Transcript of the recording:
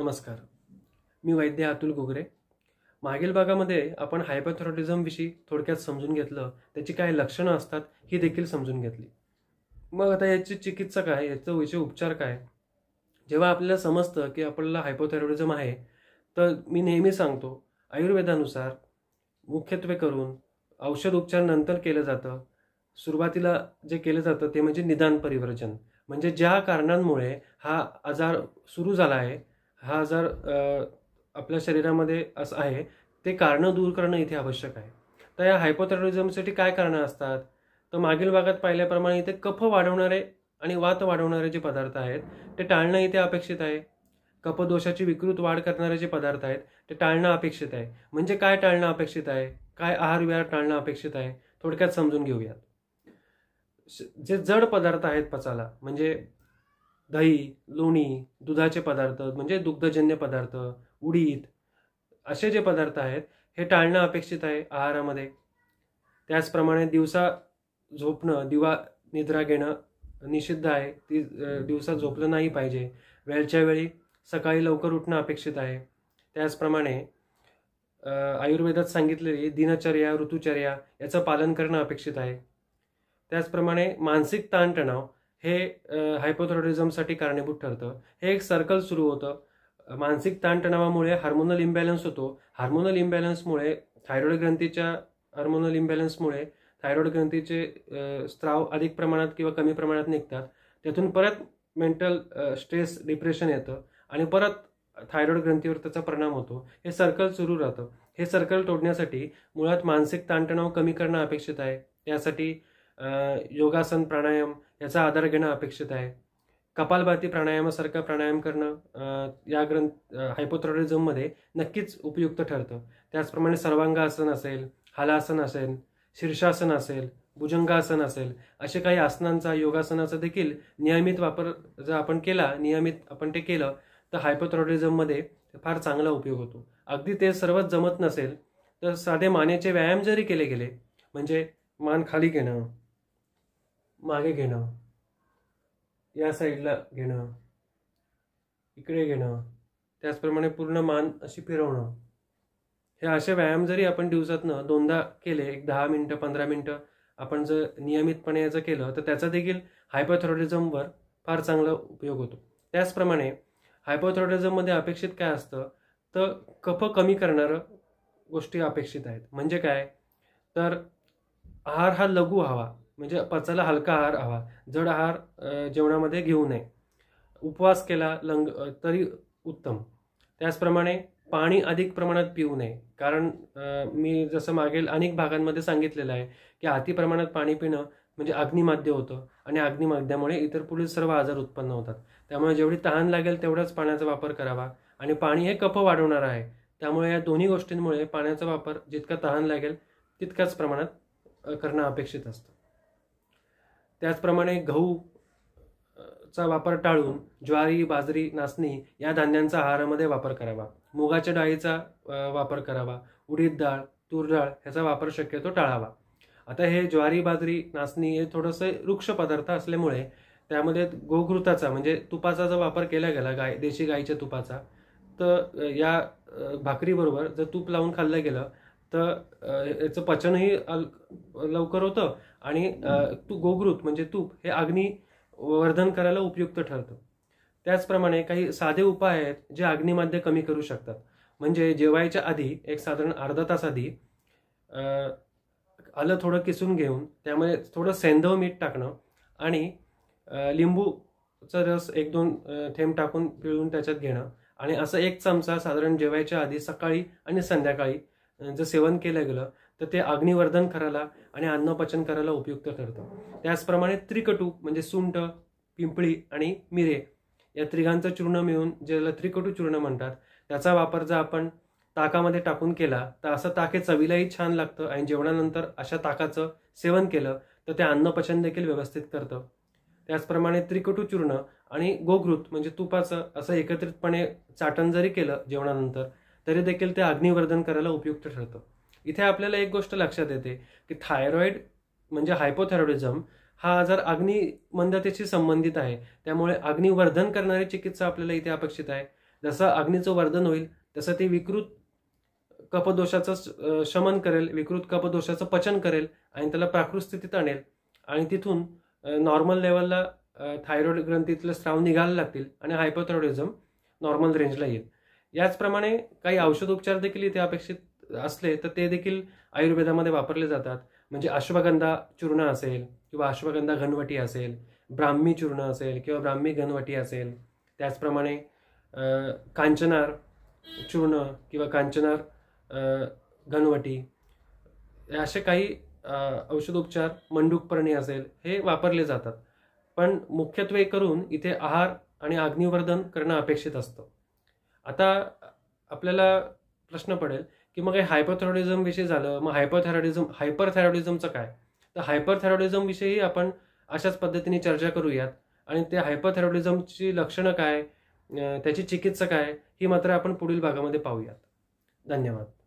नमस्कार मी वैद्य अतुल गोगरे मागील भागामध्ये आपण विषयी थोडक्यात समजून घेतलं त्याची काय लक्षणं असतात ही देखील समजून घेतली मग आता याची चिकित्सा काय याचं विषय उपचार काय जेव्हा आपल्याला समजतं की आपल्याला हायपोथायरॉटिझम आहे तर मी नेहमी सांगतो आयुर्वेदानुसार मुख्यत्वे करून औषध उपचार नंतर केलं जातं सुरुवातीला जे केलं जातं ते म्हणजे निदान परिवर्जन म्हणजे ज्या कारणांमुळे हा आजार सुरू झाला आहे हा जर आपल्या शरीरामध्ये असं आहे ते कारणं दूर करणं इथे आवश्यक आहे तर या हायपोथायरॉइडिझमसाठी काय कारणं असतात तर मागील भागात पाहिल्याप्रमाणे इथे कफ वाढवणारे आणि वात वाढवणारे जे पदार्थ आहेत ते टाळणं इथे अपेक्षित आहे कपदोषाची विकृत वाढ करणारे जे पदार्थ आहेत ते टाळणं अपेक्षित आहे म्हणजे काय टाळणं अपेक्षित आहे काय आहार विहार टाळणं अपेक्षित आहे थोडक्यात समजून घेऊयात जे जड पदार्थ आहेत पचाला म्हणजे दही लोणी दुधाचे पदार्थ म्हणजे दुग्धजन्य पदार्थ उडीद असे जे पदार्थ आहेत हे टाळणं अपेक्षित आहे आहारामध्ये त्याचप्रमाणे दिवसा झोपणं दिवा निद्रा घेणं निषिद्ध आहे ती दिवसा झोपलं नाही पाहिजे वेळच्या वेळी सकाळी लवकर उठणं अपेक्षित आहे त्याचप्रमाणे आयुर्वेदात सांगितलेली दिनचर्या ऋतुचर्या याचं पालन करणं अपेक्षित आहे त्याचप्रमाणे मानसिक ताणतणाव हे हायपोथॉरिझमसाठी कारणीभूत ठरतं हे एक सर्कल सुरू होतं मानसिक ताणतणावामुळे हार्मोनल इम्बॅलन्स होतो हार्मोनल इम्बॅलन्समुळे थायरॉइड ग्रंथीच्या हार्मोनल इम्बॅलन्समुळे थायरॉइड ग्रंथीचे स्त्राव अधिक प्रमाणात किंवा कमी प्रमाणात निघतात त्यातून परत मेंटल स्ट्रेस डिप्रेशन येतं आणि परत थायरॉइड ग्रंथीवर त्याचा परिणाम होतो हे सर्कल सुरू राहतं हे सर्कल तोडण्यासाठी मुळात मानसिक ताणतणाव कमी करणं अपेक्षित आहे त्यासाठी योगासन प्राणायाम याचा आधार घेणं अपेक्षित आहे कपालभाती प्राणायामासारखा प्राणायाम करणं या ग्रंथ हायपोथ्रॉडिझममध्ये नक्कीच उपयुक्त ठरतं त्याचप्रमाणे सर्वांगासन असेल हालासन असेल शीर्षासन असेल भुजंगासन असेल असे काही आसनांचा योगासनाचा देखील नियमित वापर जर आपण केला नियमित आपण ते केलं तर हायपोथ्रॉडिझममध्ये फार चांगला उपयोग होतो अगदी ते सर्वच जमत नसेल तर साधे मानेचे व्यायाम जरी केले गेले म्हणजे मान खाली घेणं मागे घेणं या साईडला घेणं इकडे घेणं त्याचप्रमाणे पूर्ण मान अशी फिरवणं हे असे व्यायाम जरी आपण दिवसातनं दोनदा केले एक दहा मिनटं पंधरा मिनटं आपण जर नियमितपणे याचं केलं तर त्याचा देखील हायपोथॉरॉडिझमवर फार चांगला उपयोग होतो त्याचप्रमाणे हायपोथॉरॉडिझममध्ये अपेक्षित काय असतं तर कफ कमी करणारं गोष्टी अपेक्षित आहेत म्हणजे काय तर आहार हा लघु हवा म्हणजे पचायला हलका आहार हवा जड आहार जेवणामध्ये घेऊ नये उपवास केला लंग तरी उत्तम त्याचप्रमाणे पाणी अधिक प्रमाणात पिऊ नये कारण मी जसं मागील अनेक भागांमध्ये सांगितलेलं आहे की अति प्रमाणात पाणी पिणं म्हणजे अग्निमाद्य होतं आणि अग्निमाद्यामुळे इतर पुढील सर्व आजार उत्पन्न होतात त्यामुळे जेवढी तहान लागेल तेवढाच पाण्याचा वापर करावा आणि पाणी हे कफ वाढवणार आहे त्यामुळे या दोन्ही गोष्टींमुळे पाण्याचा वापर जितका तहान लागेल तितकाच प्रमाणात करणं अपेक्षित असतं त्याचप्रमाणे गहू चा वापर टाळून ज्वारी बाजरी नाचणी या धान्यांचा आहारामध्ये वापर करावा मुगाच्या डाळीचा वापर करावा उडीद डाळ तूर डाळ ह्याचा वापर शक्यतो टाळावा आता हे ज्वारी बाजरी नाचणी हे थोडंसं वृक्ष पदार्थ असल्यामुळे त्यामध्ये गोघृताचा म्हणजे तुपाचा जर वापर केला गेला गाय देशी गाईच्या तुपाचा तर या भाकरीबरोबर जर तूप लावून खाल्लं गेलं तर याचं पचनही लवकर होतं आणि तू गोगृत म्हणजे तूप हे अग्नी वर्धन करायला उपयुक्त ठरतं त्याचप्रमाणे काही साधे उपाय आहेत जे अग्नीमध्ये कमी करू शकतात म्हणजे जेवायच्या आधी एक साधारण अर्धा तास आधी आलं थोडं किसून घेऊन त्यामध्ये थोडं सेंधव मीठ टाकणं आणि लिंबूचा रस एक दोन थेंब टाकून पिळून त्याच्यात घेणं आणि असं एक चमचा साधारण जेवायच्या आधी सकाळी आणि संध्याकाळी जर सेवन केलं गेलं तर ते अग्निवर्धन करायला आणि अन्नपचन करायला उपयुक्त ठरतं त्याचप्रमाणे त्रिकटू म्हणजे सुंठ पिंपळी आणि मिरे या त्रिघांचं चूर्ण मिळून ज्याला त्रिकटू चूर्ण म्हणतात त्याचा वापर जर आपण ताकामध्ये टाकून केला तर असं ताके चवीलाही छान लागतं आणि जेवणानंतर अशा ताकाचं सेवन केलं तर ते अन्नपचन देखील व्यवस्थित करतं त्याचप्रमाणे त्रिकटू चूर्ण आणि गोघृत म्हणजे तुपाचं असं एकत्रितपणे चाटण जरी केलं जेवणानंतर तरी देखील ते अग्निवर्धन करायला उपयुक्त ठरतं इथे आपल्याला एक गोष्ट लक्षात येते की थायरॉईड म्हणजे हायपोथायरॉइडिझम हा आजार अग्निमंदतेशी संबंधित आहे त्यामुळे अग्निवर्धन करणारी चिकित्सा आपल्याला इथे अपेक्षित आहे जसं अग्नीचं वर्धन होईल तसं ते विकृत कपदोषाचं शमन करेल विकृत कपदोषाचं पचन करेल आणि त्याला प्राकृत स्थितीत आणेल आणि तिथून नॉर्मल लेवलला थायरॉइड ग्रंथीतलं स्राव निघायला लागतील आणि हायपोथायरॉइडिझम नॉर्मल रेंजला येईल याचप्रमाणे काही औषधोपचार देखील इथे अपेक्षित असले तर ते देखील आयुर्वेदामध्ये वापरले जातात म्हणजे अश्वगंधा चूर्ण असेल किंवा अश्वगंधा घनवटी असेल ब्राह्मी चूर्ण असेल किंवा ब्राह्मी घनवटी असेल त्याचप्रमाणे कांचनार चूर्ण किंवा कांचनार घनवटी असे काही औषधोपचार मंडूकपर्णी असेल हे वापरले जातात पण मुख्यत्वे करून इथे आहार आणि अग्निवर्धन करणं अपेक्षित असतं आता आपल्याला प्रश्न पडेल की मग हे हायपरथायरॉइडिझम विषयी झालं मग हायपरथायरॉइडिझम हायपरथायरॉइडिझमचं काय तर हायपरथायरॉइडिझम विषयी आपण अशाच पद्धतीने चर्चा करूयात आणि त्या हायपरथायरॉइडिझमची लक्षणं काय त्याची चिकित्सा काय ही मात्र आपण पुढील भागामध्ये पाहूयात धन्यवाद